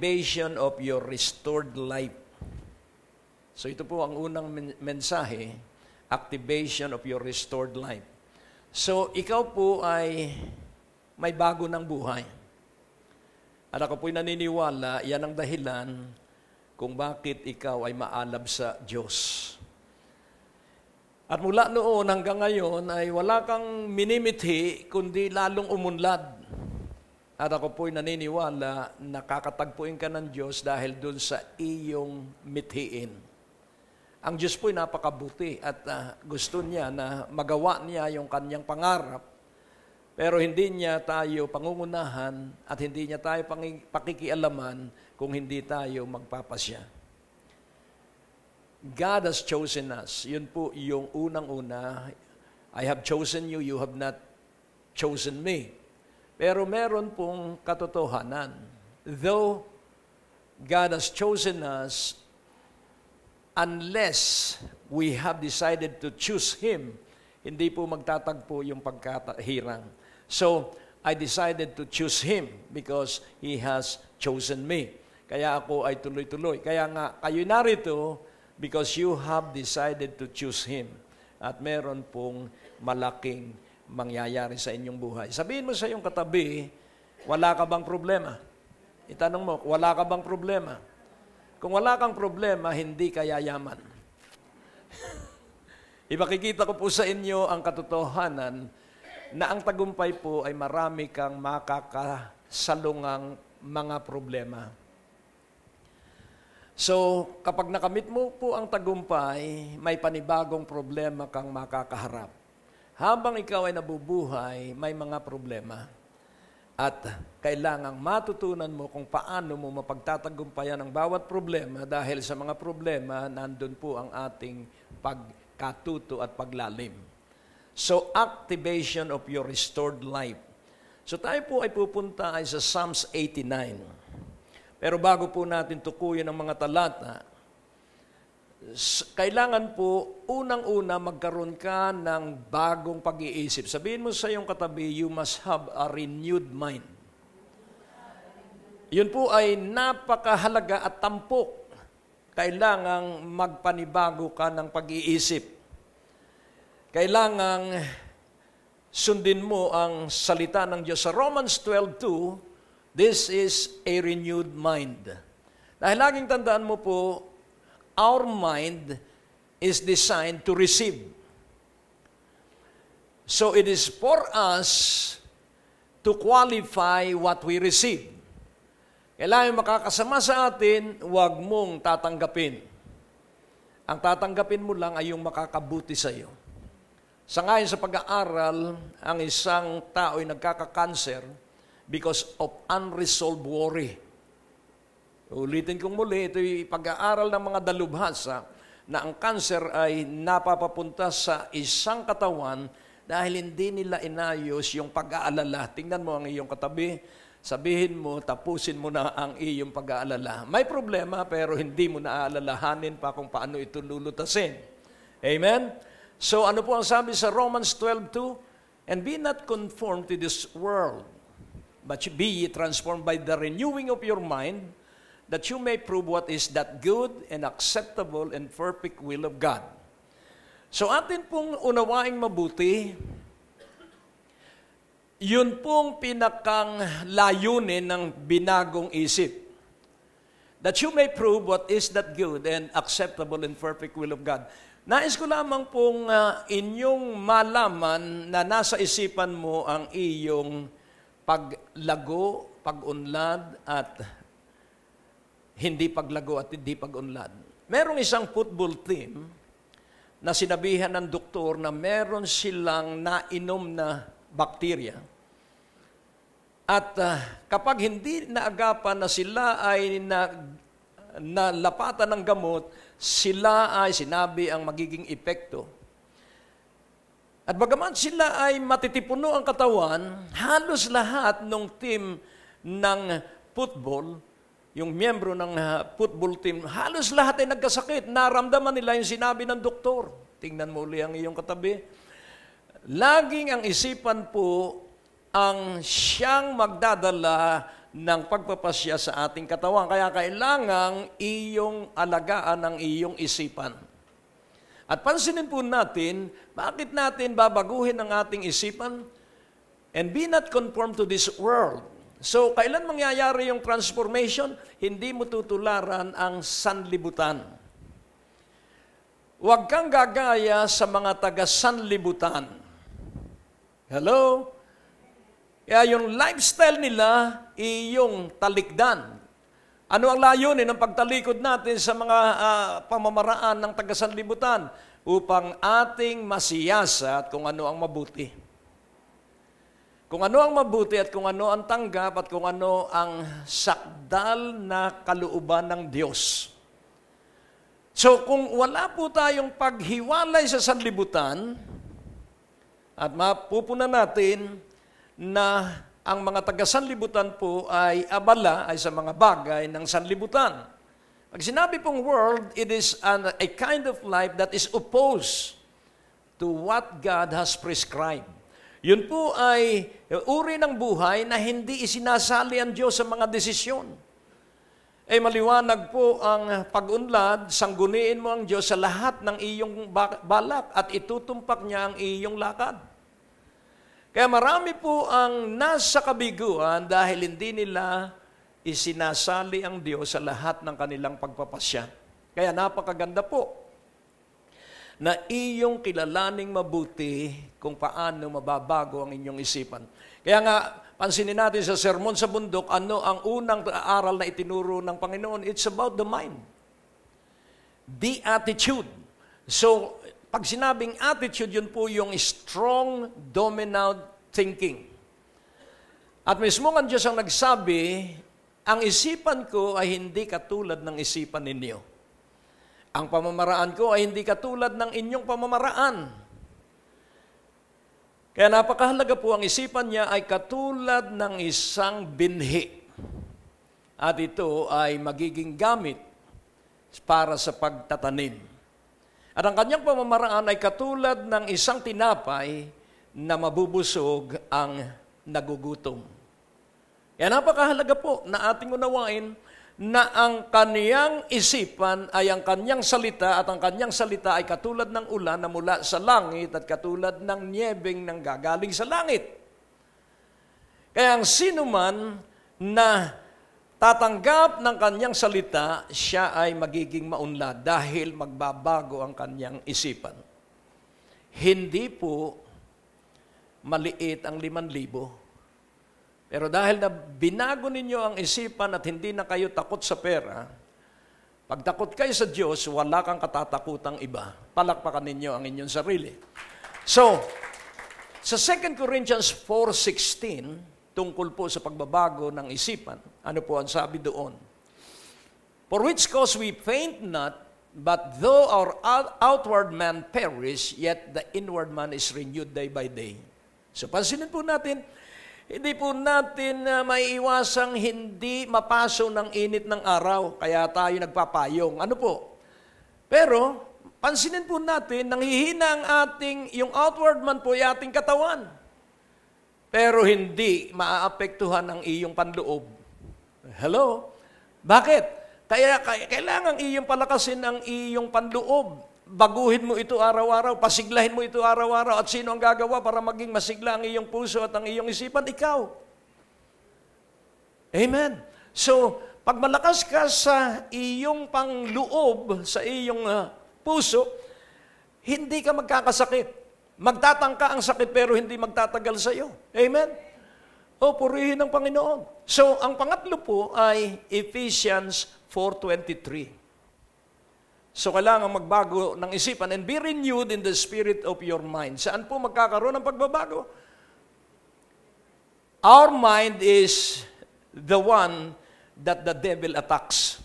activation of your restored life. So ito po ang unang men- mensahe, activation of your restored life. So ikaw po ay may bago ng buhay. At ako po'y naniniwala, yan ang dahilan kung bakit ikaw ay maalab sa Diyos. At mula noon hanggang ngayon ay wala kang minimithi, kundi lalong umunlad at ako po'y naniniwala, nakakatagpuin ka ng Diyos dahil doon sa iyong mithiin. Ang Diyos po'y napakabuti at uh, gusto niya na magawa niya yung kanyang pangarap. Pero hindi niya tayo pangungunahan at hindi niya tayo pakikialaman kung hindi tayo magpapasya. God has chosen us. Yun po yung unang-una. I have chosen you, you have not chosen me. Pero meron pong katotohanan. Though God has chosen us, unless we have decided to choose Him, hindi po magtatagpo yung pagkatahirang. So, I decided to choose Him because He has chosen me. Kaya ako ay tuloy-tuloy. Kaya nga, kayo narito because you have decided to choose Him. At meron pong malaking mangyayari sa inyong buhay. Sabihin mo sa iyong katabi, wala ka bang problema? Itanong mo, wala ka bang problema? Kung wala kang problema, hindi ka yayaman. Ipakikita ko po sa inyo ang katotohanan na ang tagumpay po ay marami kang makakasalungang mga problema. So, kapag nakamit mo po ang tagumpay, may panibagong problema kang makakaharap habang ikaw ay nabubuhay, may mga problema. At kailangang matutunan mo kung paano mo mapagtatagumpayan ang bawat problema dahil sa mga problema, nandun po ang ating pagkatuto at paglalim. So, activation of your restored life. So, tayo po ay pupunta ay sa Psalms 89. Pero bago po natin tukuyin ang mga talata, kailangan po unang-una magkaroon ka ng bagong pag-iisip. Sabihin mo sa iyong katabi, you must have a renewed mind. Yun po ay napakahalaga at tampok. Kailangang magpanibago ka ng pag-iisip. Kailangang sundin mo ang salita ng Diyos. Sa Romans 12.2, this is a renewed mind. Dahil laging tandaan mo po, our mind is designed to receive. So it is for us to qualify what we receive. Kailangan makakasama sa atin, huwag mong tatanggapin. Ang tatanggapin mo lang ay yung makakabuti sa iyo. Sa ngayon sa pag-aaral, ang isang tao ay nagkaka-cancer because of unresolved worry Ulitin kong muli, ito'y pag-aaral ng mga dalubhasa na ang cancer ay napapapunta sa isang katawan dahil hindi nila inayos yung pag-aalala. Tingnan mo ang iyong katabi, sabihin mo, tapusin mo na ang iyong pag-aalala. May problema pero hindi mo naaalalahanin pa kung paano ito lulutasin. Amen? So ano po ang sabi sa Romans 12.2? And be not conformed to this world, but be ye transformed by the renewing of your mind, that you may prove what is that good and acceptable and perfect will of God. So atin pong unawaing mabuti, yun pong pinakang layunin ng binagong isip. That you may prove what is that good and acceptable and perfect will of God. Nais ko lamang pong uh, inyong malaman na nasa isipan mo ang iyong paglago, pagunlad at hindi paglago at hindi pagunlad. Merong isang football team na sinabihan ng doktor na meron silang nainom na bakterya. At uh, kapag hindi naagapan na sila ay na, nalapatan ng gamot, sila ay sinabi ang magiging epekto. At bagaman sila ay matitipuno ang katawan, halos lahat ng team ng football yung miyembro ng ah, football team, halos lahat ay nagkasakit. Naramdaman nila yung sinabi ng doktor. Tingnan mo uli ang iyong katabi. Laging ang isipan po ang siyang magdadala ng pagpapasya sa ating katawan. Kaya kailangang iyong alagaan ang iyong isipan. At pansinin po natin, bakit natin babaguhin ang ating isipan? And be not conformed to this world, So, kailan mangyayari yung transformation? Hindi mo tutularan ang sanlibutan. Huwag kang gagaya sa mga taga-sanlibutan. Hello? Kaya yung lifestyle nila, iyong talikdan. Ano ang layunin ng pagtalikod natin sa mga uh, pamamaraan ng taga-sanlibutan? Upang ating masiyasa at kung ano ang mabuti. Kung ano ang mabuti at kung ano ang tanggap at kung ano ang sakdal na kalooban ng Diyos. So kung wala po tayong paghiwalay sa sanlibutan, at mapupunan natin na ang mga taga-sanlibutan po ay abala ay sa mga bagay ng sanlibutan. Pag sinabi pong world, it is an, a kind of life that is opposed to what God has prescribed. Yun po ay uri ng buhay na hindi isinasali ang Diyos sa mga desisyon. Ay eh, maliwanag po ang pag-unlad, sangguniin mo ang Diyos sa lahat ng iyong balak at itutumpak niya ang iyong lakad. Kaya marami po ang nasa kabiguan dahil hindi nila isinasali ang Diyos sa lahat ng kanilang pagpapasya. Kaya napakaganda po na iyong kilalaning mabuti kung paano mababago ang inyong isipan. Kaya nga, pansinin natin sa Sermon sa Bundok, ano ang unang aral na itinuro ng Panginoon? It's about the mind. The attitude. So, pag sinabing attitude, yun po yung strong, dominant thinking. At mismo ang Diyos ang nagsabi, ang isipan ko ay hindi katulad ng isipan ninyo. Ang pamamaraan ko ay hindi katulad ng inyong pamamaraan. Kaya napakahalaga po ang isipan niya ay katulad ng isang binhi. At ito ay magiging gamit para sa pagtatanim. At ang kanyang pamamaraan ay katulad ng isang tinapay na mabubusog ang nagugutom. Kaya napakahalaga po na ating unawain na ang kaniyang isipan ay ang kanyang salita at ang kanyang salita ay katulad ng ulan na mula sa langit at katulad ng niyebing nang gagaling sa langit. Kaya ang sinuman na tatanggap ng kanyang salita, siya ay magiging maunlad dahil magbabago ang kanyang isipan. Hindi po maliit ang liman libo pero dahil na binago ninyo ang isipan at hindi na kayo takot sa pera, pag takot kayo sa Diyos, wala kang katatakutang iba. Palakpakan ninyo ang inyong sarili. So, sa 2 Corinthians 4.16, tungkol po sa pagbabago ng isipan, ano po ang sabi doon? For which cause we faint not, but though our outward man perish, yet the inward man is renewed day by day. So pansinin po natin, hindi po natin uh, maiiwasang hindi mapaso ng init ng araw, kaya tayo nagpapayong. Ano po? Pero, pansinin po natin, nanghihina ang ating, yung outward man po, yung ating katawan. Pero hindi maaapektuhan ang iyong panloob. Hello? Bakit? Kaya, kaya kailangan iyong palakasin ang iyong panloob baguhin mo ito araw-araw, pasiglahin mo ito araw-araw, at sino ang gagawa para maging masigla ang iyong puso at ang iyong isipan? Ikaw. Amen. So, pag malakas ka sa iyong pangloob, sa iyong uh, puso, hindi ka magkakasakit. Magtatangka ang sakit pero hindi magtatagal sa iyo. Amen? O, purihin ng Panginoon. So, ang pangatlo po ay Ephesians 4.23. So kailangan magbago ng isipan and be renewed in the spirit of your mind. Saan po magkakaroon ng pagbabago? Our mind is the one that the devil attacks.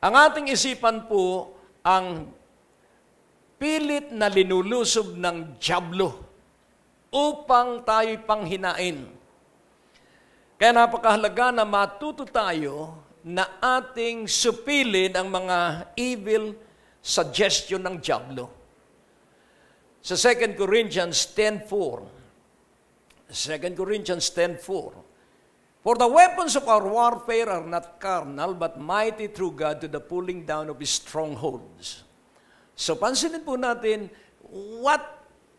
Ang ating isipan po ang pilit na linulusob ng jablo upang tayo'y panghinain. Kaya napakahalaga na matuto tayo na ating supilin ang mga evil suggestion ng Diablo. Sa 2 Corinthians 10.4, 2 Corinthians 10.4, For the weapons of our warfare are not carnal, but mighty through God to the pulling down of strongholds. So pansinin po natin, what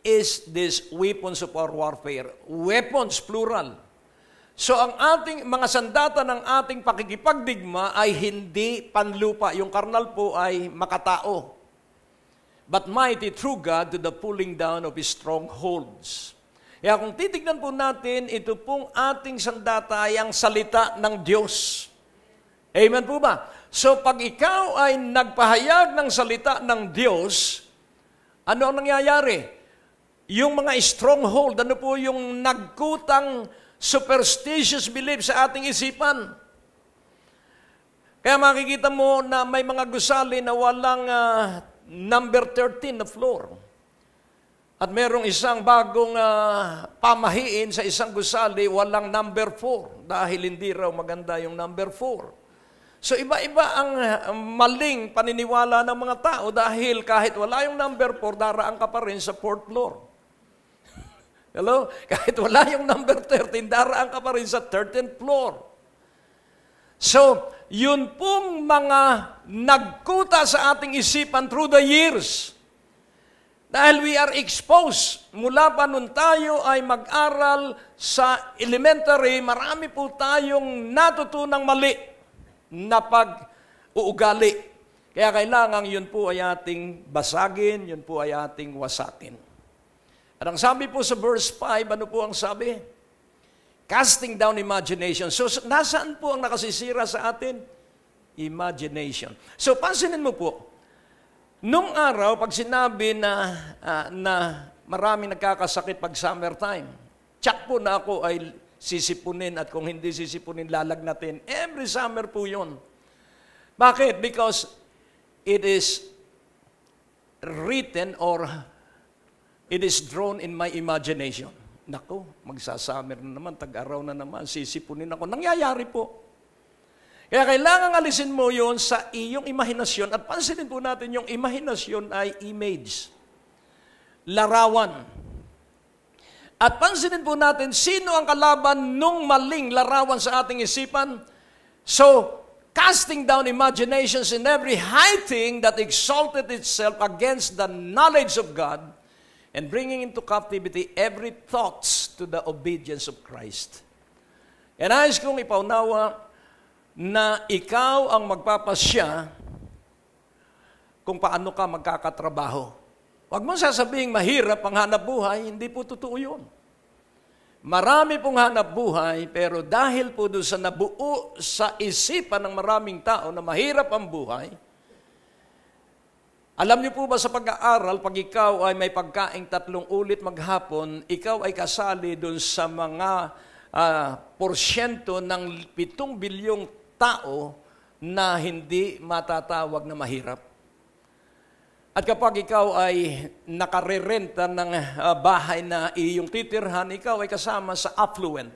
is this weapons of our warfare? Weapons, plural. So ang ating mga sandata ng ating pakikipagdigma ay hindi panlupa. Yung karnal po ay makatao. But mighty through God to the pulling down of His strongholds. Kaya kung titignan po natin, ito pong ating sandata ay ang salita ng Diyos. Amen po ba? So pag ikaw ay nagpahayag ng salita ng Diyos, ano ang nangyayari? Yung mga stronghold, ano po yung nagkutang superstitious belief sa ating isipan. Kaya makikita mo na may mga gusali na walang uh, number 13 na floor. At merong isang bagong uh, pamahiin sa isang gusali, walang number 4 dahil hindi raw maganda yung number 4. So iba-iba ang ah, maling paniniwala ng mga tao dahil kahit wala yung number 4, daraan ka pa rin sa fourth floor. Hello? Kahit wala yung number 13, daraan ka pa rin sa 13th floor. So, yun pong mga nagkuta sa ating isipan through the years. Dahil we are exposed, mula pa nun tayo ay mag-aral sa elementary, marami po tayong natutunang mali na pag-uugali. Kaya kailangan yun po ay ating basagin, yun po ay ating wasakin. At ang sabi po sa verse 5, ano po ang sabi? Casting down imagination. So nasaan po ang nakasisira sa atin? Imagination. So pansinin mo po, nung araw, pag sinabi na, uh, na marami nagkakasakit pag summer time, tsak po na ako ay sisipunin at kung hindi sisipunin, lalagnatin. Every summer po yun. Bakit? Because it is written or It is drawn in my imagination. Nako, magsasummer na naman, tag-araw na naman, sisipunin ako. Nangyayari po. Kaya kailangan alisin mo yon sa iyong imahinasyon. At pansinin po natin, yung imahinasyon ay image. Larawan. At pansinin po natin, sino ang kalaban nung maling larawan sa ating isipan? So, casting down imaginations in every high thing that exalted itself against the knowledge of God, and bringing into captivity every thoughts to the obedience of Christ. And ayos kong ipaunawa na ikaw ang magpapasya kung paano ka magkakatrabaho. Huwag mong sasabihin mahirap ang hanap buhay, hindi po totoo yun. Marami pong hanap buhay, pero dahil po doon sa nabuo sa isipan ng maraming tao na mahirap ang buhay, alam niyo po ba sa pag-aaral, pag ikaw ay may pagkaing tatlong ulit maghapon, ikaw ay kasali doon sa mga uh, porsyento ng 7 bilyong tao na hindi matatawag na mahirap. At kapag ikaw ay nakarerenta ng uh, bahay na iyong titirhan, ikaw ay kasama sa affluent.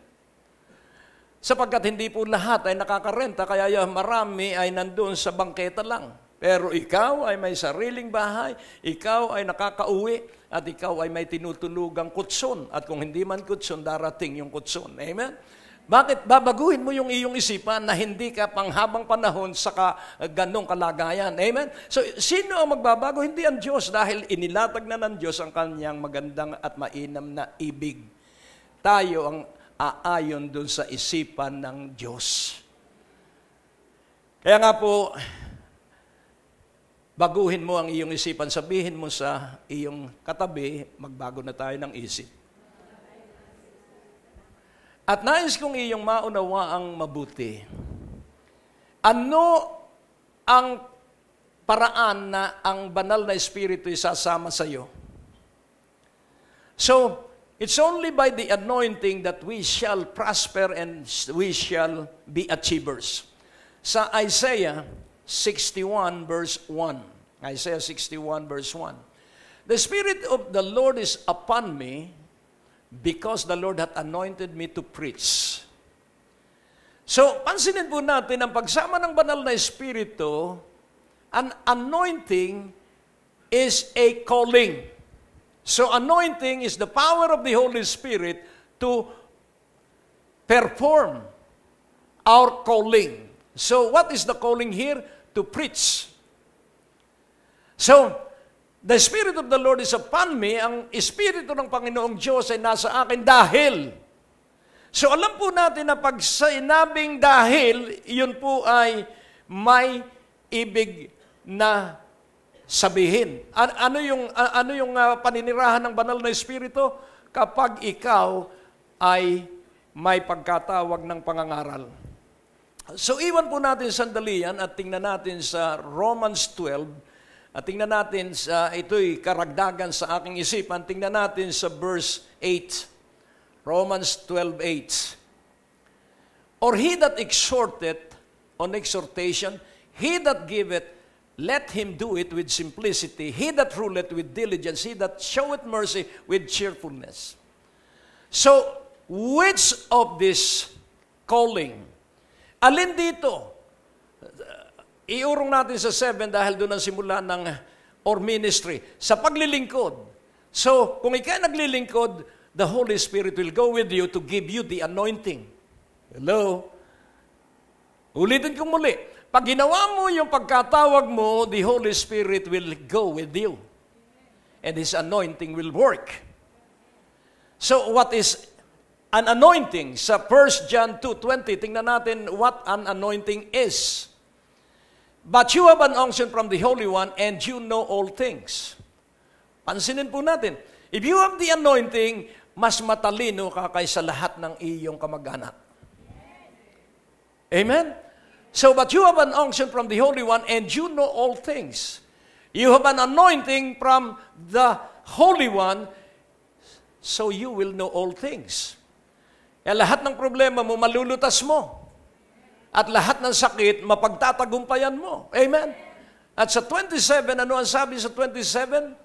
Sapagkat hindi po lahat ay nakakarenta, kaya marami ay nandun sa bangketa lang. Pero ikaw ay may sariling bahay, ikaw ay nakakauwi, at ikaw ay may tinutulugang kutson. At kung hindi man kutson, darating yung kutson. Amen? Bakit babaguhin mo yung iyong isipan na hindi ka panghabang panahon sa ka, ah, ganong kalagayan? Amen? So, sino ang magbabago? Hindi ang Diyos dahil inilatag na ng Diyos ang kanyang magandang at mainam na ibig. Tayo ang aayon dun sa isipan ng Diyos. Kaya nga po, Baguhin mo ang iyong isipan. Sabihin mo sa iyong katabi, magbago na tayo ng isip. At nais kong iyong maunawa ang mabuti. Ano ang paraan na ang banal na Espiritu isasama sa iyo? So, It's only by the anointing that we shall prosper and we shall be achievers. Sa Isaiah 61 verse 1. Isaiah 61 verse 1. The Spirit of the Lord is upon me because the Lord hath anointed me to preach. So, pansinin po natin ang pagsama ng banal na Espiritu, an anointing is a calling. So, anointing is the power of the Holy Spirit to perform our calling. So what is the calling here? To preach. So, the Spirit of the Lord is upon me. Ang Espiritu ng Panginoong Diyos ay nasa akin dahil. So alam po natin na pag sinabing dahil, yun po ay may ibig na sabihin. ano yung ano yung ah, paninirahan ng banal na espiritu kapag ikaw ay may pagkatawag ng pangangaral. So iwan po natin sandali yan at tingnan natin sa Romans 12 at tingnan natin sa ito'y karagdagan sa aking isipan. Tingnan natin sa verse 8. Romans 12:8. Or he that exhorteth on exhortation, he that giveth let him do it with simplicity. He that ruleth with diligence. He that showeth mercy with cheerfulness. So, which of this calling Alin dito? Iurong natin sa 7 dahil doon ang simula ng or ministry. Sa paglilingkod. So, kung ikaw naglilingkod, the Holy Spirit will go with you to give you the anointing. Hello? Ulitin kong muli. Pag ginawa mo yung pagkatawag mo, the Holy Spirit will go with you. And His anointing will work. So what is An anointing sa 1 John 2.20. Tingnan natin what an anointing is. But you have an unction from the Holy One and you know all things. Pansinin po natin, if you have the anointing, mas matalino ka kaysa lahat ng iyong kamag-anak. Amen? So, but you have an unction from the Holy One and you know all things. You have an anointing from the Holy One, so you will know all things. Kaya eh, lahat ng problema mo, malulutas mo. At lahat ng sakit, mapagtatagumpayan mo. Amen? At sa 27, ano ang sabi sa 27?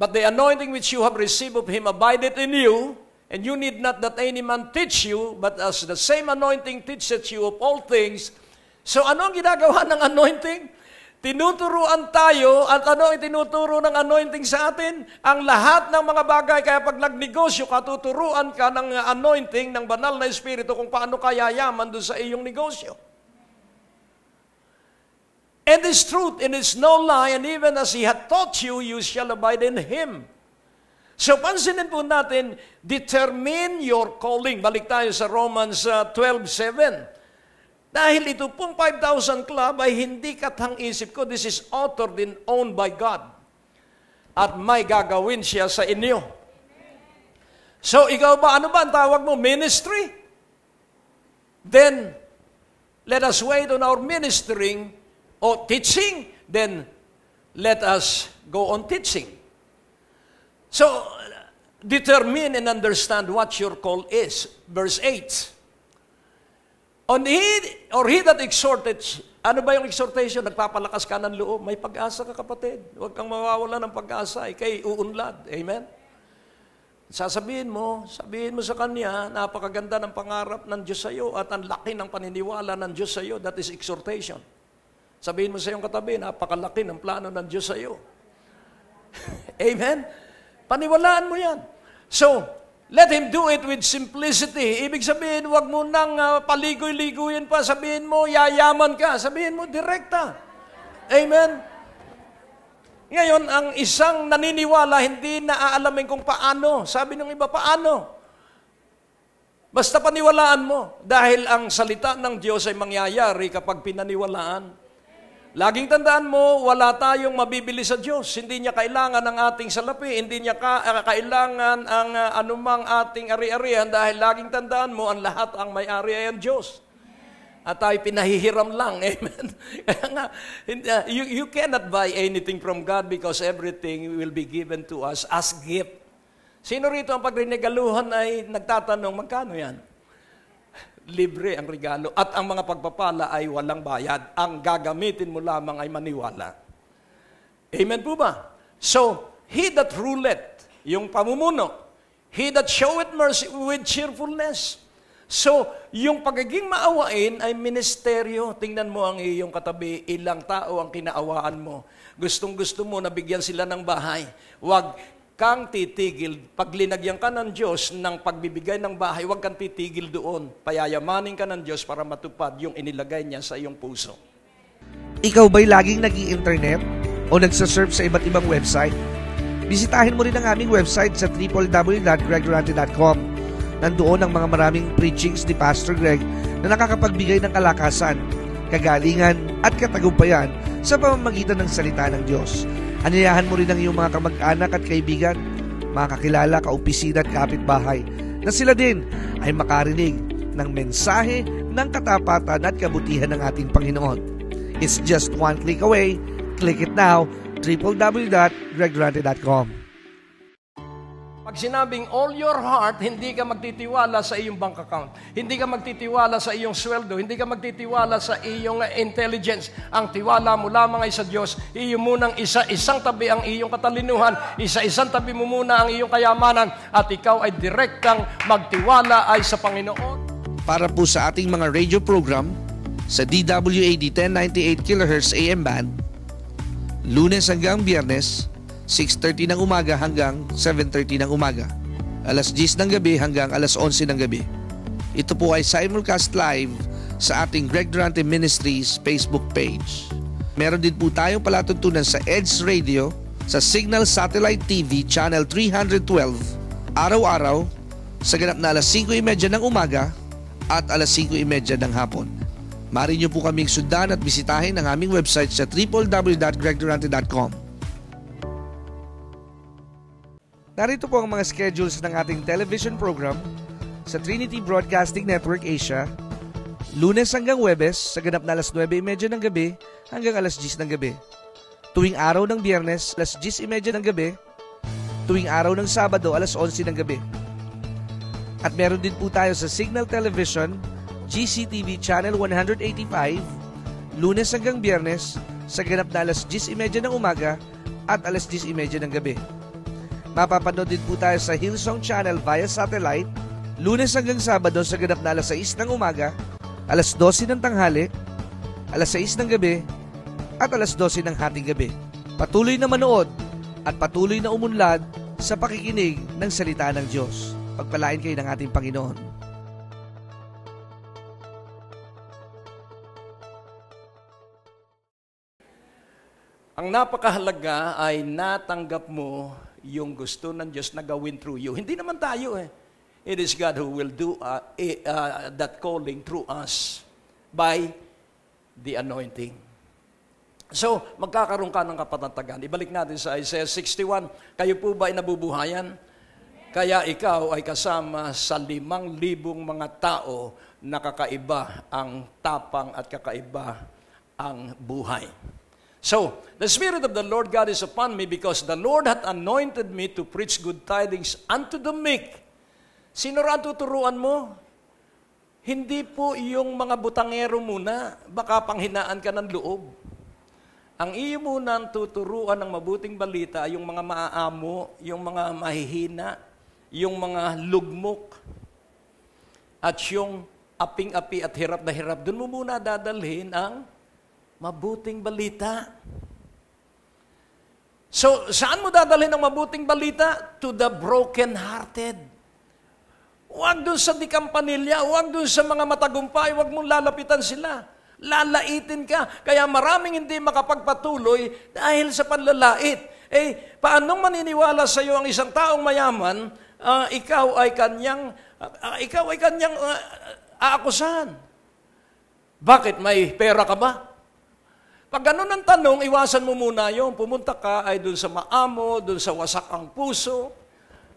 But the anointing which you have received of Him abideth in you, and you need not that any man teach you, but as the same anointing teaches you of all things. So ano ang ginagawa ng anointing? Tinuturuan tayo at ano itinuturo ng anointing sa atin? Ang lahat ng mga bagay. Kaya pag nagnegosyo ka, tuturuan ka ng anointing ng banal na espiritu kung paano ka yayaman doon sa iyong negosyo. And this truth, and it's no lie, and even as He had taught you, you shall abide in Him. So pansinin po natin, determine your calling. Balik tayo sa Romans 12.7. Uh, dahil ito pong 5,000 Club ay hindi katang isip ko, this is authored and owned by God. At may gagawin siya sa inyo. So ikaw ba, ano ba ang tawag mo? Ministry? Then, let us wait on our ministering or teaching. Then, let us go on teaching. So, determine and understand what your call is. Verse 8. On he, or he that exhorted, ano ba yung exhortation? Nagpapalakas ka ng loob. May pag-asa ka kapatid. Huwag kang mawawala ng pag-asa. Ikay uunlad. Amen? Sasabihin mo, sabihin mo sa kanya, napakaganda ng pangarap ng Diyos sa iyo at ang laki ng paniniwala ng Diyos sa iyo. That is exhortation. Sabihin mo sa iyong katabi, napakalaki ng plano ng Diyos sa iyo. Amen? Paniwalaan mo yan. So, Let him do it with simplicity. Ibig sabihin, wag mo nang uh, paligoy-ligoyin pa. Sabihin mo, yayaman ka. Sabihin mo, direkta. Amen? Ngayon, ang isang naniniwala, hindi naaalamin kung paano. Sabi ng iba, paano? Basta paniwalaan mo. Dahil ang salita ng Diyos ay mangyayari kapag pinaniwalaan. Laging tandaan mo, wala tayong mabibili sa Diyos. Hindi niya kailangan ang ating salapi, hindi niya ka, uh, kailangan ang uh, anumang ating ari-arian dahil laging tandaan mo, ang lahat ang may-ari ay ang Diyos. At tayo pinahihiram lang. Amen. Kaya nga, ah, you, you cannot buy anything from God because everything will be given to us as gift. Sino rito ang pagrinegaluhan ay nagtatanong, magkano yan? libre ang regalo at ang mga pagpapala ay walang bayad. Ang gagamitin mo lamang ay maniwala. Amen po ba? So, he that ruleth, yung pamumuno, he that showeth mercy with cheerfulness. So, yung pagiging maawain ay ministeryo. Tingnan mo ang iyong katabi, ilang tao ang kinaawaan mo. Gustong-gusto mo, na bigyan sila ng bahay. Wag kang titigil. paglinagyan ka ng Diyos ng pagbibigay ng bahay, huwag kang titigil doon. Payayamanin ka ng Diyos para matupad yung inilagay niya sa iyong puso. Ikaw ba'y laging nag internet o nagsasurf sa iba't ibang website? Bisitahin mo rin ang aming website sa www.gregorante.com. Nandoon ang mga maraming preachings ni Pastor Greg na nakakapagbigay ng kalakasan, kagalingan at katagumpayan sa pamamagitan ng salita ng Diyos Aniyahan mo rin ang iyong mga kamag-anak at kaibigan, mga kakilala, kaopisina at kapitbahay na sila din ay makarinig ng mensahe ng katapatan at kabutihan ng ating Panginoon. It's just one click away. Click it now, www.gregrante.com. Pag sinabing all your heart, hindi ka magtitiwala sa iyong bank account. Hindi ka magtitiwala sa iyong sweldo. Hindi ka magtitiwala sa iyong intelligence. Ang tiwala mo lamang ay sa Diyos. Iyo munang isa-isang tabi ang iyong katalinuhan. Isa-isang tabi mo muna ang iyong kayamanan. At ikaw ay direktang magtiwala ay sa Panginoon. Para po sa ating mga radio program, sa DWAD 1098 kHz AM band, lunes hanggang biyernes, 6.30 ng umaga hanggang 7.30 ng umaga. Alas 10 ng gabi hanggang alas 11 ng gabi. Ito po ay simulcast live sa ating Greg Durante Ministries Facebook page. Meron din po tayong palatuntunan sa EDS Radio sa Signal Satellite TV Channel 312 araw-araw sa ganap na alas 5.30 ng umaga at alas 5.30 ng hapon. Mari niyo po kaming sundan at bisitahin ang aming website sa www.gregdurante.com. Narito po ang mga schedules ng ating television program sa Trinity Broadcasting Network Asia, lunes hanggang Webes sa ganap na alas 9.30 ng gabi hanggang alas 10 ng gabi. Tuwing araw ng biyernes, alas 10.30 ng gabi. Tuwing araw ng Sabado, alas 11 ng gabi. At meron din po tayo sa Signal Television, GCTV Channel 185, lunes hanggang biyernes sa ganap na alas 10.30 ng umaga at alas 10.30 ng gabi. Mapapanood din po tayo sa Hillsong Channel via satellite, lunes hanggang sabado sa ganap na alas 6 ng umaga, alas 12 ng tanghali, alas 6 ng gabi, at alas 12 ng hating gabi. Patuloy na manood at patuloy na umunlad sa pakikinig ng salita ng Diyos. Pagpalain kayo ng ating Panginoon. Ang napakahalaga ay natanggap mo yung gusto ng Diyos na gawin through you. Hindi naman tayo eh. It is God who will do uh, eh, uh, that calling through us by the anointing. So, magkakaroon ka ng kapatantagan. Ibalik natin sa Isaiah 61. Kayo po ba ay nabubuhayan? Kaya ikaw ay kasama sa limang libong mga tao na kakaiba ang tapang at kakaiba ang buhay. So, the Spirit of the Lord God is upon me because the Lord hath anointed me to preach good tidings unto the meek. Sino ra tuturuan mo? Hindi po yung mga butangero muna, baka panghinaan ka ng loob. Ang iyo muna ang tuturuan ng mabuting balita, ay yung mga maaamo, yung mga mahihina, yung mga lugmok, at yung aping-api at hirap na hirap, doon mo muna dadalhin ang Mabuting balita. So, saan mo dadalhin ang mabuting balita? To the broken-hearted. Huwag dun sa dikampanilya, huwag dun sa mga matagumpay, huwag mong lalapitan sila. Lalaitin ka. Kaya maraming hindi makapagpatuloy dahil sa panlalait. Eh, paanong maniniwala sa iyo ang isang taong mayaman, uh, ikaw ay kanyang, uh, ikaw ay kanyang uh, ah, aakusan? Bakit? May pera ka ba? Pag ganun ang tanong, iwasan mo muna yon. pumunta ka ay doon sa maamo, doon sa wasak ang puso,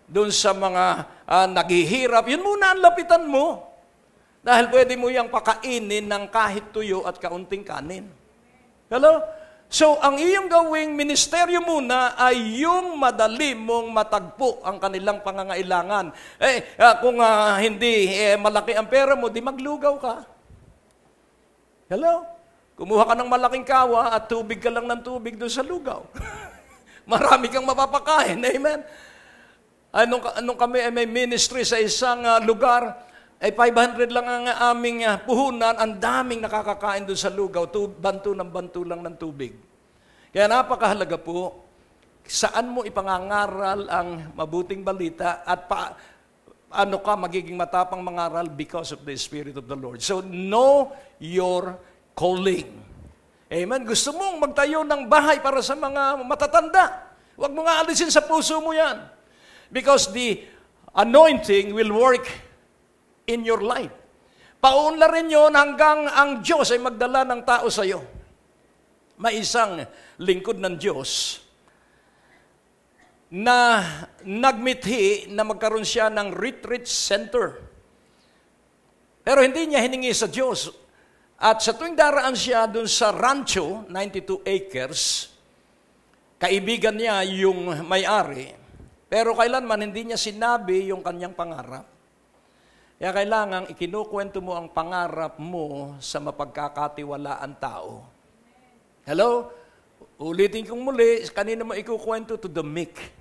doon sa mga uh, naghihirap. Yun muna ang lapitan mo. Dahil pwede mo yung pakainin ng kahit tuyo at kaunting kanin. Hello? So, ang iyong gawing ministeryo muna ay yung madali mong matagpo ang kanilang pangangailangan. Eh, ah, kung uh, hindi eh, malaki ang pera mo, di maglugaw ka. Hello? Kumuha ka ng malaking kawa at tubig ka lang ng tubig doon sa lugaw. Marami kang mapapakain. Amen? Anong, anong kami ay may ministry sa isang uh, lugar, ay 500 lang ang aming uh, puhunan, ang daming nakakakain doon sa lugaw, tub- banto ng banto lang ng tubig. Kaya napakahalaga po, saan mo ipangangaral ang mabuting balita at pa, ano ka magiging matapang mangaral because of the Spirit of the Lord. So know your calling. Amen. Gusto mong magtayo ng bahay para sa mga matatanda. Huwag mo nga alisin sa puso mo yan. Because the anointing will work in your life. Paunla rin yon hanggang ang Diyos ay magdala ng tao sa iyo. May isang lingkod ng Diyos na nagmithi na magkaroon siya ng retreat center. Pero hindi niya hiningi sa Diyos at sa tuwing daraan siya doon sa rancho, 92 acres, kaibigan niya yung may-ari, pero kailanman hindi niya sinabi yung kanyang pangarap. Kaya kailangan ikinukwento mo ang pangarap mo sa mapagkakatiwalaan tao. Hello? Ulitin kong muli, kanina mo ikukwento to the meek,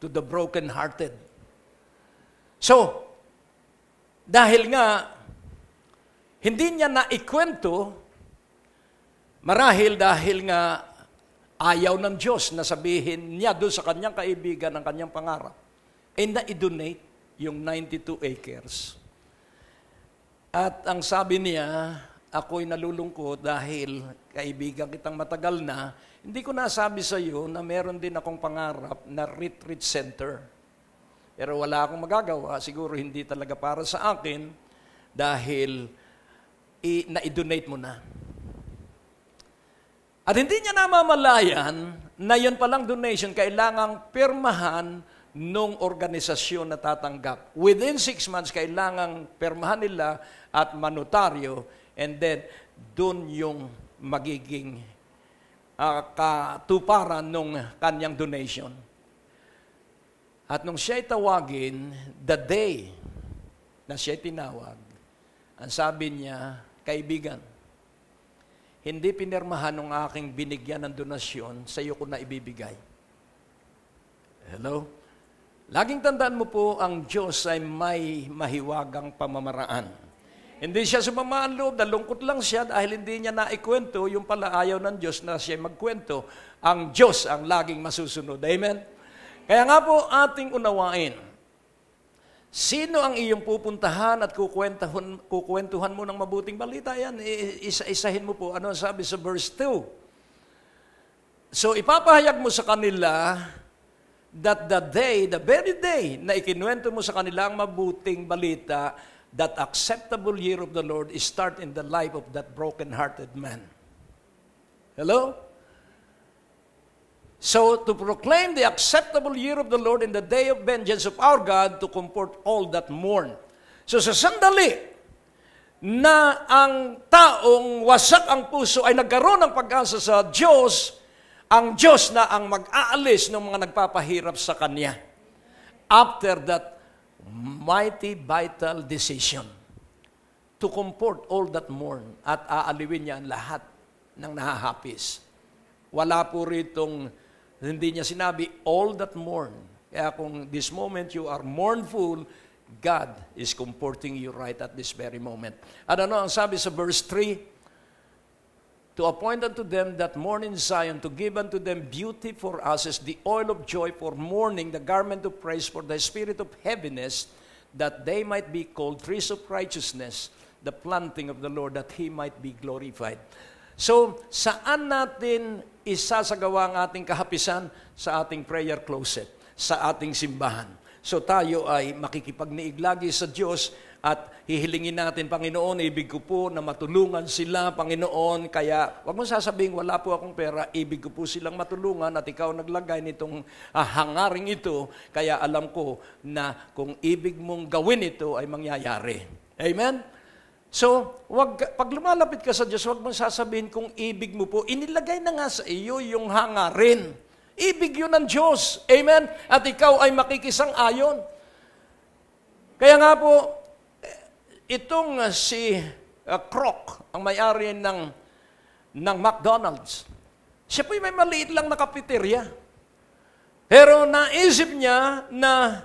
to the broken-hearted. So, dahil nga hindi niya naikwento marahil dahil nga ayaw ng Diyos na sabihin niya doon sa kanyang kaibigan ang kanyang pangarap. And eh, na i-donate yung 92 acres. At ang sabi niya, ako'y nalulungkot dahil kaibigan kitang matagal na, hindi ko nasabi sa iyo na meron din akong pangarap na retreat center. Pero wala akong magagawa, siguro hindi talaga para sa akin dahil i- na-donate mo na. At hindi niya namamalayan na yun palang donation kailangang pirmahan nung organisasyon na tatanggap. Within six months, kailangang pirmahan nila at manotaryo and then dun yung magiging uh, katuparan nung kanyang donation. At nung siya tawagin, the day na siya tinawag, ang sabi niya, Kaibigan, hindi pinirmahan ng aking binigyan ng donasyon, sa iyo ko na ibibigay. Hello? Laging tandaan mo po, ang Diyos ay may mahiwagang pamamaraan. Hindi siya sumamaan loob, nalungkot lang siya dahil hindi niya naikwento yung pala ayaw ng Diyos na siya magkwento. Ang Diyos ang laging masusunod. Amen? Kaya nga po ating unawain, Sino ang iyong pupuntahan at kukwentuhan, kukwentuhan mo ng mabuting balita? Yan, isa-isahin mo po. Ano sabi sa verse 2? So ipapahayag mo sa kanila that the day, the very day na ikinuwento mo sa kanila ang mabuting balita, that acceptable year of the Lord is start in the life of that broken-hearted man. Hello? So, to proclaim the acceptable year of the Lord and the day of vengeance of our God to comfort all that mourn. So, sa sandali na ang taong wasak ang puso ay nagkaroon ng pag-asa sa Diyos, ang Diyos na ang mag-aalis ng mga nagpapahirap sa Kanya after that mighty vital decision to comfort all that mourn at aaliwin niya ang lahat ng nahahapis. Wala po ritong hindi niya sinabi, all that mourn. Kaya kung this moment you are mournful, God is comforting you right at this very moment. At ano ang sabi sa verse 3? To appoint unto them that mourn in Zion, to give unto them beauty for us as the oil of joy for mourning, the garment of praise for the spirit of heaviness, that they might be called trees of righteousness, the planting of the Lord, that He might be glorified. So, saan natin isasagawa ang ating kahapisan? Sa ating prayer closet, sa ating simbahan. So tayo ay makikipagniiglagi sa Diyos at hihilingin natin, Panginoon, ibig ko po na matulungan sila, Panginoon. Kaya wag mo sasabing wala po akong pera, ibig ko po silang matulungan at ikaw naglagay nitong ah, hangaring ito. Kaya alam ko na kung ibig mong gawin ito ay mangyayari. Amen? So, wag, pag lumalapit ka sa Diyos, huwag mong sasabihin kung ibig mo po. Inilagay na nga sa iyo yung hangarin. Ibig yun ng Diyos. Amen? At ikaw ay makikisang ayon. Kaya nga po, eh, itong ah, si uh, Croc, ang may-ari ng, ng McDonald's, siya po may maliit lang na kapiterya. Pero naisip niya na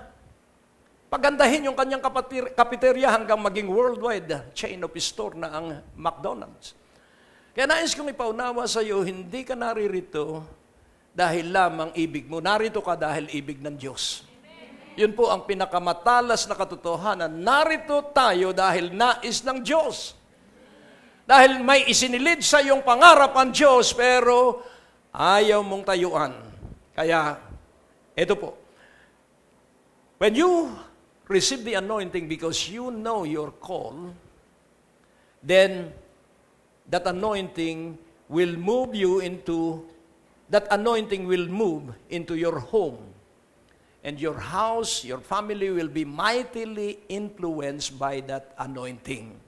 Pagandahin yung kanyang kapiterya hanggang maging worldwide chain of store na ang McDonald's. Kaya nais kong ipaunawa sa iyo, hindi ka naririto dahil lamang ibig mo. Narito ka dahil ibig ng Diyos. Yun po ang pinakamatalas na katotohanan. Narito tayo dahil nais ng Diyos. Dahil may isinilid sa iyong pangarap ang Diyos, pero ayaw mong tayuan. Kaya, ito po. When you receive the anointing because you know your call, then that anointing will move you into, that anointing will move into your home. And your house, your family will be mightily influenced by that anointing.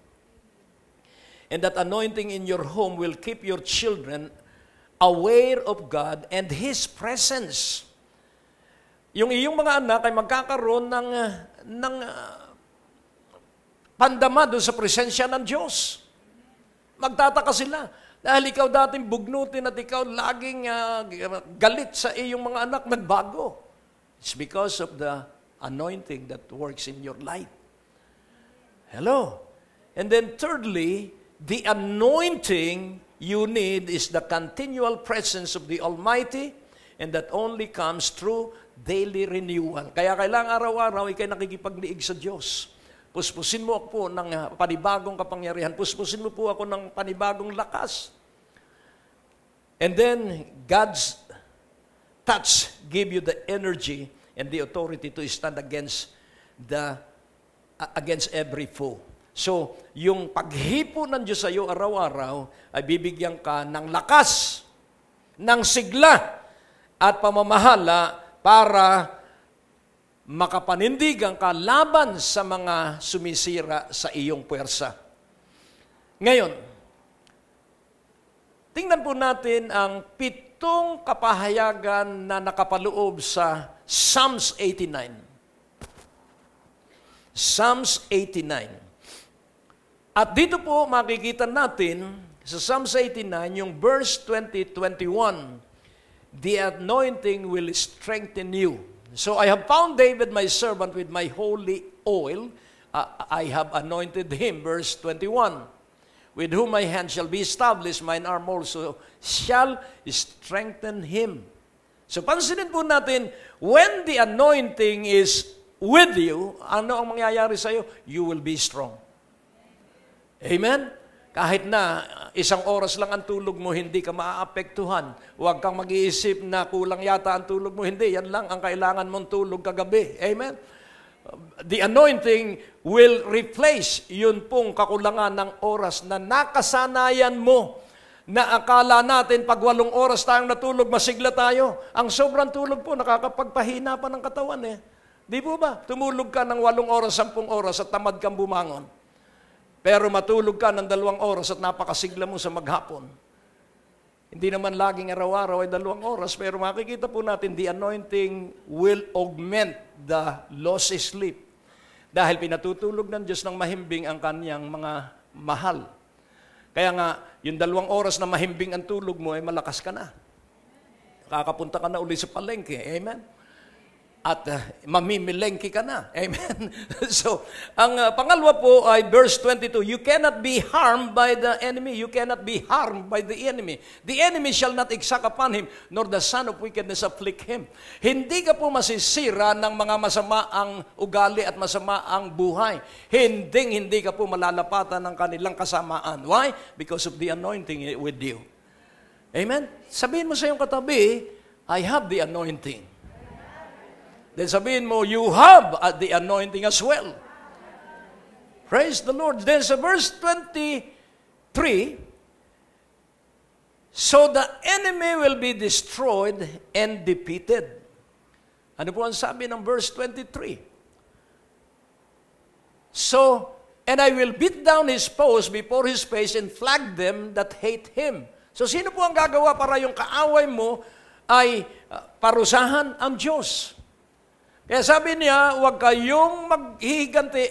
And that anointing in your home will keep your children aware of God and His presence. Yung iyong mga anak ay magkakaroon ng ng uh, pandama doon sa presensya ng Diyos. Magtataka sila. Dahil ikaw dating bugnutin at ikaw laging uh, galit sa iyong mga anak, nagbago. It's because of the anointing that works in your life. Hello? And then thirdly, the anointing you need is the continual presence of the Almighty and that only comes through daily renewal. Kaya kailangan araw-araw ikay nakikipagliig sa Diyos. Puspusin mo ako po ng ah, panibagong kapangyarihan. Puspusin mo po ako ng panibagong lakas. And then, God's touch give you the energy and the authority to stand against the ah, against every foe. So, yung paghipo ng Diyos sa iyo araw-araw ay bibigyan ka ng lakas, ng sigla at pamamahala para makapanindigan ka laban sa mga sumisira sa iyong puwersa. Ngayon, tingnan po natin ang pitong kapahayagan na nakapaloob sa Psalms 89. Psalms 89. At dito po makikita natin sa Psalms 89 yung verse 20-21 the anointing will strengthen you. So I have found David, my servant, with my holy oil. Uh, I have anointed him, verse 21. With whom my hand shall be established, mine arm also shall strengthen him. So pansinin po natin, when the anointing is with you, ano ang mangyayari sa iyo? You will be strong. Amen? Kahit na isang oras lang ang tulog mo, hindi ka maaapektuhan. Huwag kang mag-iisip na kulang yata ang tulog mo. Hindi, yan lang ang kailangan mong tulog kagabi. Amen? The anointing will replace yun pong kakulangan ng oras na nakasanayan mo na akala natin pag walong oras tayong natulog, masigla tayo. Ang sobrang tulog po, nakakapagpahina pa ng katawan eh. Di po ba? Tumulog ka ng walong oras, sampung oras at tamad kang bumangon. Pero matulog ka ng dalawang oras at napakasigla mo sa maghapon. Hindi naman laging araw-araw ay dalawang oras, pero makikita po natin the anointing will augment the lossy sleep. Dahil pinatutulog ng Diyos ng mahimbing ang kanyang mga mahal. Kaya nga, yung dalawang oras na mahimbing ang tulog mo ay malakas ka na. Kakapunta ka na uli sa palengke. Amen? at uh, mamimilengke ka na. Amen. so, ang uh, eh, pangalawa po ay verse 22, You cannot be harmed by the enemy. You cannot be harmed by the enemy. The enemy shall not exact upon him, nor the son of wickedness afflict him. Hindi ka po masisira ng mga masama ang ugali at masama ang buhay. Hindi, hindi ka po malalapatan ng kanilang kasamaan. Why? Because of the anointing with you. Amen? Sabihin mo sa iyong katabi, I have the anointing. Then sabihin mo, you have at the anointing as well. Praise the Lord. Then sa verse 23, So the enemy will be destroyed and defeated. Ano po ang sabi ng verse 23? So, and I will beat down his foes before his face and flag them that hate him. So sino po ang gagawa para yung kaaway mo ay ah, parusahan ang Diyos? Kaya eh, sabi niya, huwag kayong maghihiganti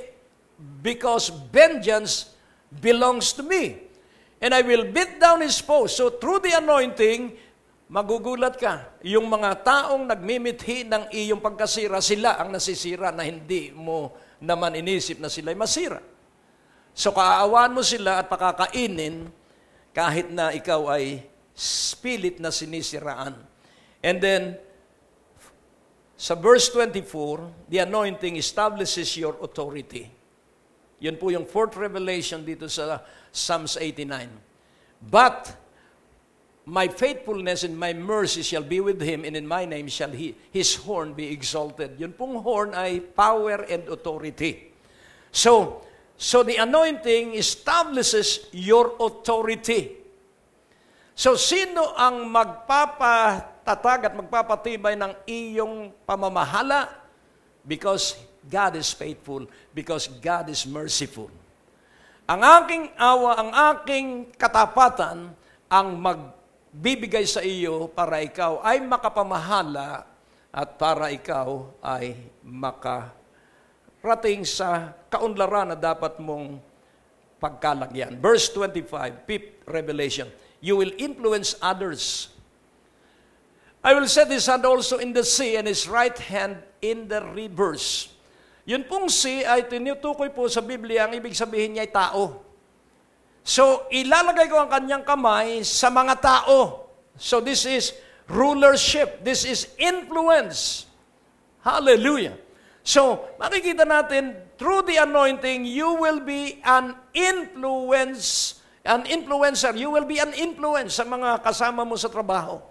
because vengeance belongs to me. And I will beat down his foes. So through the anointing, magugulat ka. Yung mga taong nagmimithi ng iyong pagkasira, sila ang nasisira na hindi mo naman inisip na sila'y masira. So kaawaan mo sila at pakakainin kahit na ikaw ay spirit na sinisiraan. And then, sa verse 24, the anointing establishes your authority. Yun po yung fourth revelation dito sa Psalms 89. But my faithfulness and my mercy shall be with him and in my name shall he, his horn be exalted. Yun pong horn ay power and authority. So, so the anointing establishes your authority. So sino ang magpapa magtatag at magpapatibay ng iyong pamamahala because God is faithful, because God is merciful. Ang aking awa, ang aking katapatan ang magbibigay sa iyo para ikaw ay makapamahala at para ikaw ay makarating sa kaunlaran na dapat mong pagkalagyan. Verse 25, fifth revelation. You will influence others I will set his hand also in the sea and his right hand in the rivers. Yun pong sea ay tinutukoy po sa Biblia, ang ibig sabihin niya ay tao. So, ilalagay ko ang kanyang kamay sa mga tao. So, this is rulership. This is influence. Hallelujah. So, makikita natin, through the anointing, you will be an influence, an influencer. You will be an influence sa mga kasama mo sa trabaho.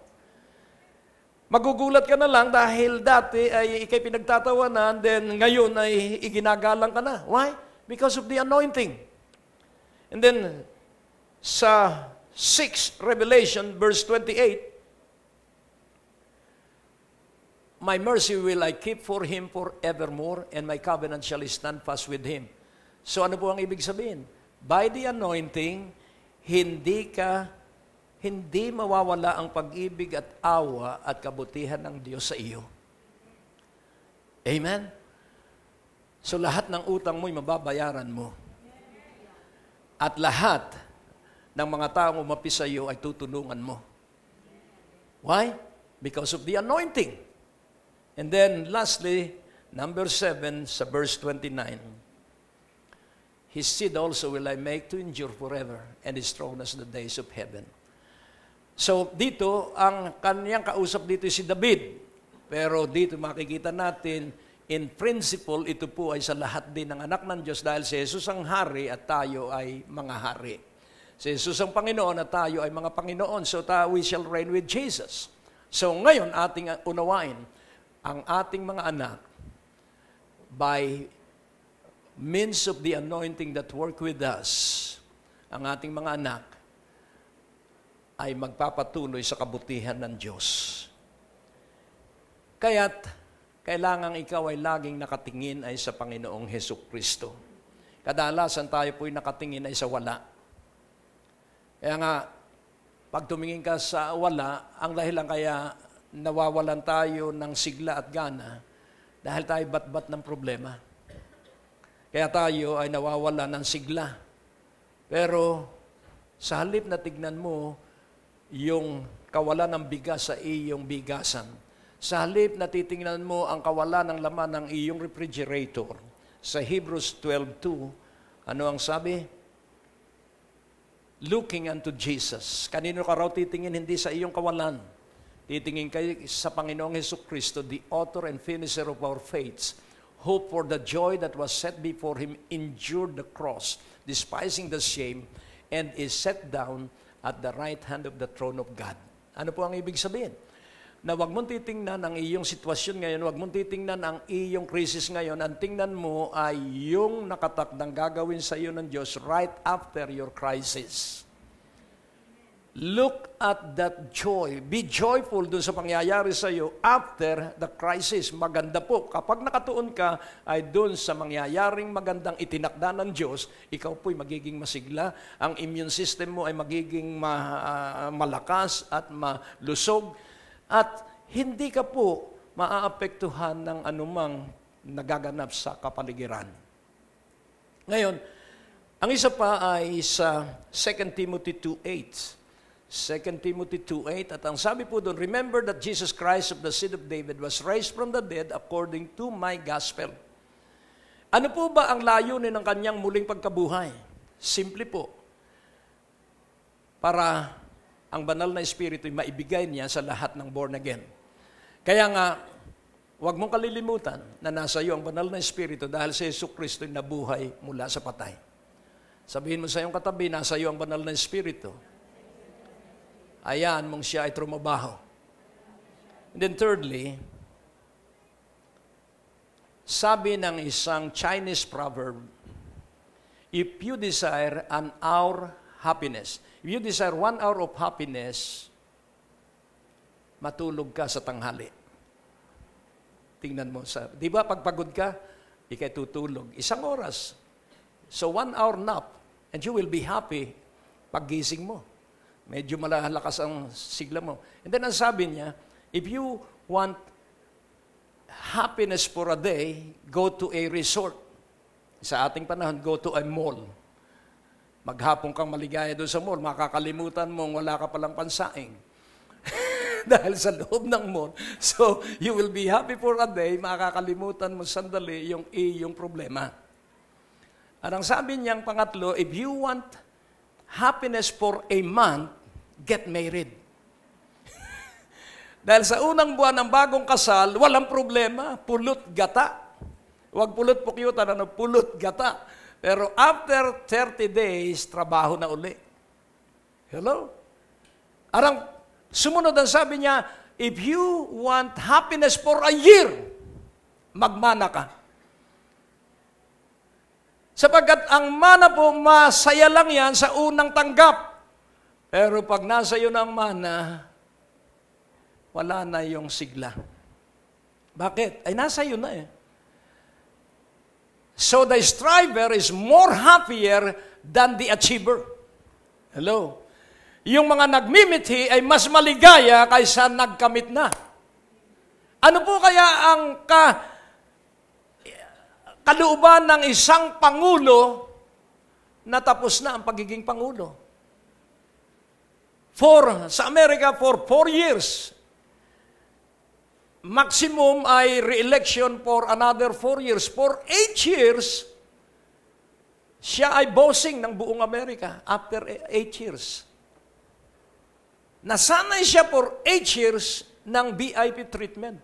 Magugulat ka na lang dahil dati ay ikay pinagtatawanan, then ngayon ay iginagalang ka na. Why? Because of the anointing. And then, sa 6 Revelation verse 28, My mercy will I keep for him forevermore, and my covenant shall stand fast with him. So ano po ang ibig sabihin? By the anointing, hindi ka hindi mawawala ang pag-ibig at awa at kabutihan ng Diyos sa iyo. Amen? So lahat ng utang mo'y mababayaran mo. At lahat ng mga taong umapi sa iyo ay tutulungan mo. Why? Because of the anointing. And then lastly, number 7 sa verse 29. His seed also will I make to endure forever, and his throne as the days of heaven. So dito, ang kaniyang kausap dito si David. Pero dito makikita natin, in principle, ito po ay sa lahat din ng anak ng Diyos dahil si Jesus ang hari at tayo ay mga hari. Si Jesus ang Panginoon at tayo ay mga Panginoon. So ta, we shall reign with Jesus. So ngayon, ating unawain, ang ating mga anak, by means of the anointing that work with us, ang ating mga anak, ay magpapatuloy sa kabutihan ng Diyos. Kaya't kailangang ikaw ay laging nakatingin ay sa Panginoong Heso Kristo. Kadalasan tayo po'y nakatingin ay sa wala. Kaya nga, pag tumingin ka sa wala, ang dahilan kaya nawawalan tayo ng sigla at gana dahil tayo batbat ng problema. Kaya tayo ay nawawala ng sigla. Pero sa halip na tignan mo yung kawalan ng bigas sa iyong bigasan. Sa halip na titingnan mo ang kawalan ng laman ng iyong refrigerator, sa Hebrews 12.2, ano ang sabi? Looking unto Jesus. Kanino ka raw titingin? Hindi sa iyong kawalan. Titingin kayo sa Panginoong Heso Kristo, the author and finisher of our faiths, who for the joy that was set before Him endured the cross, despising the shame, and is set down at the right hand of the throne of God. Ano po ang ibig sabihin? Na huwag mong titingnan ang iyong sitwasyon ngayon, huwag mong titingnan ang iyong krisis ngayon, ang tingnan mo ay yung nakatakdang gagawin sa iyo ng Diyos right after your crisis. Look at that joy. Be joyful dun sa pangyayari sa iyo after the crisis. Maganda po. Kapag nakatuon ka ay dun sa mangyayaring magandang itinakda ng Diyos, ikaw po'y magiging masigla. Ang immune system mo ay magiging ma, uh, malakas at malusog. At hindi ka po maaapektuhan ng anumang nagaganap sa kapaligiran. Ngayon, ang isa pa ay sa 2 Timothy 2.8. 2 Timothy 2.8, at ang sabi po doon, Remember that Jesus Christ of the seed of David was raised from the dead according to my gospel. Ano po ba ang layunin ng kanyang muling pagkabuhay? Simple po. Para ang banal na Espiritu ay maibigay niya sa lahat ng born again. Kaya nga, huwag mong kalilimutan na nasa iyo ang banal na Espiritu dahil si Yesu Kristo ay nabuhay mula sa patay. Sabihin mo sa iyong katabi, nasa iyo ang banal na Espiritu ayan mong siya ay trumabaho. And then thirdly, sabi ng isang Chinese proverb, if you desire an hour happiness, if you desire one hour of happiness, matulog ka sa tanghali. Tingnan mo sa, di ba pagpagod ka, ikay tutulog. Isang oras. So one hour nap, and you will be happy pag gising mo. Medyo malalakas ang sigla mo. And then ang sabi niya, if you want happiness for a day, go to a resort. Sa ating panahon, go to a mall. Maghapon kang maligaya doon sa mall, makakalimutan mo wala ka palang pansaing. Dahil sa loob ng mall. So, you will be happy for a day, makakalimutan mo sandali yung iyong eh, problema. At ang sabi niyang pangatlo, if you want happiness for a month, get married. Dahil sa unang buwan ng bagong kasal, walang problema, pulot gata. Huwag pulot pukyutan, ano, pulot gata. Pero after 30 days, trabaho na uli. Hello? Arang sumunod ang sabi niya, if you want happiness for a year, magmana ka. Sapagkat ang mana po, masaya lang yan sa unang tanggap. Pero pag nasa iyo ng mana, wala na yung sigla. Bakit? Ay, nasa iyo na eh. So the striver is more happier than the achiever. Hello? Yung mga nagmimithi ay mas maligaya kaysa nagkamit na. Ano po kaya ang ka, kalooban ng isang pangulo natapos na ang pagiging pangulo. For, sa Amerika, for four years, maximum ay re-election for another four years. For eight years, siya ay bossing ng buong Amerika after eight years. Nasanay siya for eight years ng VIP treatment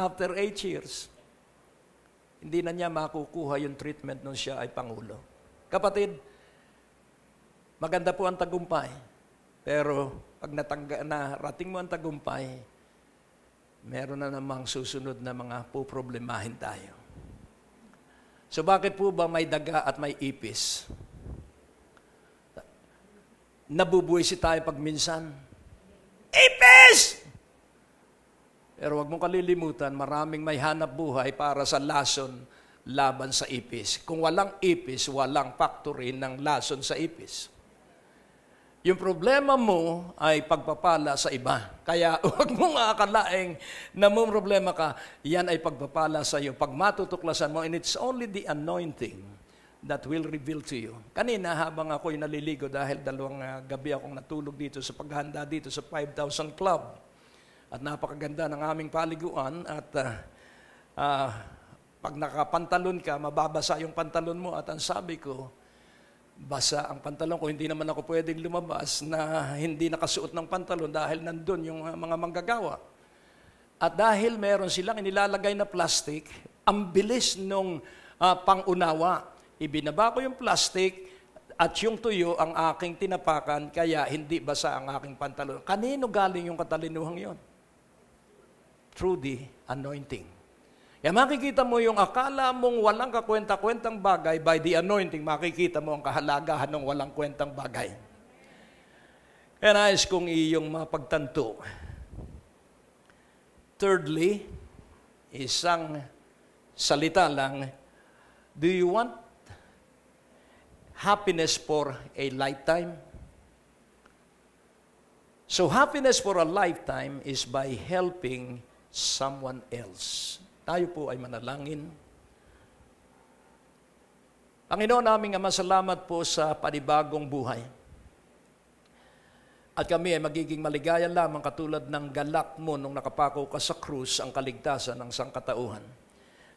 after eight years hindi na niya makukuha yung treatment nung siya ay Pangulo. Kapatid, maganda po ang tagumpay. Pero pag natangga, na rating mo ang tagumpay, meron na namang susunod na mga puproblemahin tayo. So bakit po ba may daga at may ipis? si tayo pag minsan. Ipis! Pero huwag mong kalilimutan, maraming may hanap buhay para sa lason laban sa ipis. Kung walang ipis, walang factory ng lason sa ipis. Yung problema mo ay pagpapala sa iba. Kaya huwag mong aakalaing na mong problema ka, yan ay pagpapala sa iyo. Pag matutuklasan mo, and it's only the anointing that will reveal to you. Kanina habang ako'y naliligo dahil dalawang ah, gabi akong natulog dito sa paghanda dito sa 5,000 Club, at napakaganda ng aming paliguan at uh, uh, pag nakapantalon ka, mababasa yung pantalon mo. At ang sabi ko, basa ang pantalon ko, hindi naman ako pwedeng lumabas na hindi nakasuot ng pantalon dahil nandun yung ah, mga manggagawa. At dahil meron silang inilalagay na plastic, ang bilis nung uh, pangunawa. Ibinaba ko yung plastic at yung tuyo ang aking tinapakan, kaya hindi basa ang aking pantalon. Kanino galing yung katalinuhang yon? through the anointing. Kaya makikita mo yung akala mong walang kakwenta-kwentang bagay, by the anointing, makikita mo ang kahalagahan ng walang kwentang bagay. Kaya nais kong iyong mapagtanto. Thirdly, isang salita lang, do you want happiness for a lifetime? So happiness for a lifetime is by helping someone else. Tayo po ay manalangin. Panginoon naming Ama, salamat po sa panibagong buhay. At kami ay magiging maligaya lamang katulad ng galak mo nung nakapako ka sa krus ang kaligtasan ng sangkatauhan.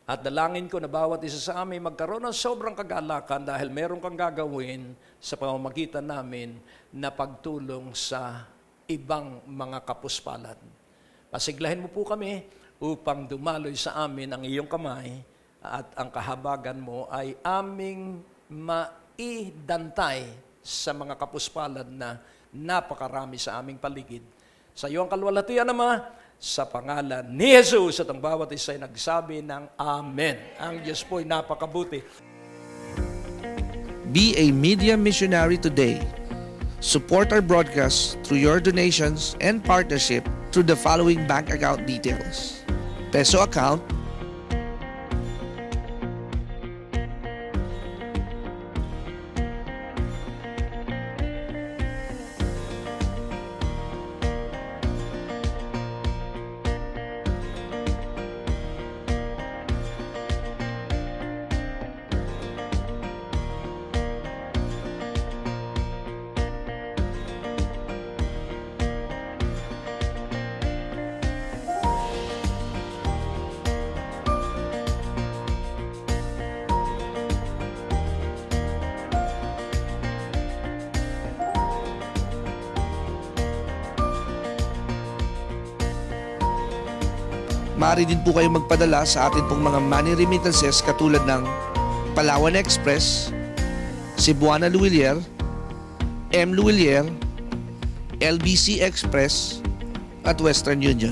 At dalangin ko na bawat isa sa amin magkaroon ng sobrang kagalakan dahil meron kang gagawin sa pamamagitan namin na pagtulong sa ibang mga kapuspalan. Pasiglahin mo po kami upang dumaloy sa amin ang iyong kamay at ang kahabagan mo ay aming maidantay sa mga kapuspalad na napakarami sa aming paligid. Sa iyo ang kalwalatian, Ama, sa pangalan ni Jesus at ang bawat isa'y nagsabi ng Amen. Ang Diyos po'y napakabuti. Be a media missionary today. Support our broadcast through your donations and partnership through the following bank account details. Peso account maaari din po kayong magpadala sa atin pong mga money remittances katulad ng Palawan Express, Cebuana Luwilier, M. Luwilier, LBC Express, at Western Union.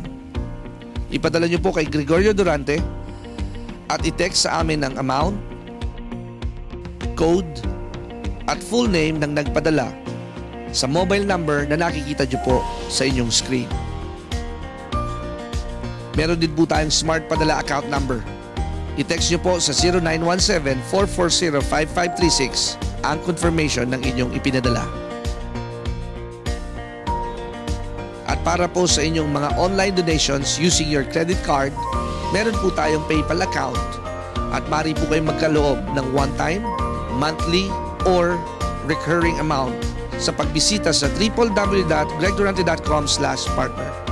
Ipadala niyo po kay Gregorio Durante at i-text sa amin ang amount, code, at full name ng nagpadala sa mobile number na nakikita niyo po sa inyong screen. Meron din po tayong Smart Padala account number. I-text nyo po sa 0917-440-5536 ang confirmation ng inyong ipinadala. At para po sa inyong mga online donations using your credit card, meron po tayong PayPal account at mari po kayong magkaloob ng one-time, monthly, or recurring amount sa pagbisita sa www.gregdurante.com slash partner.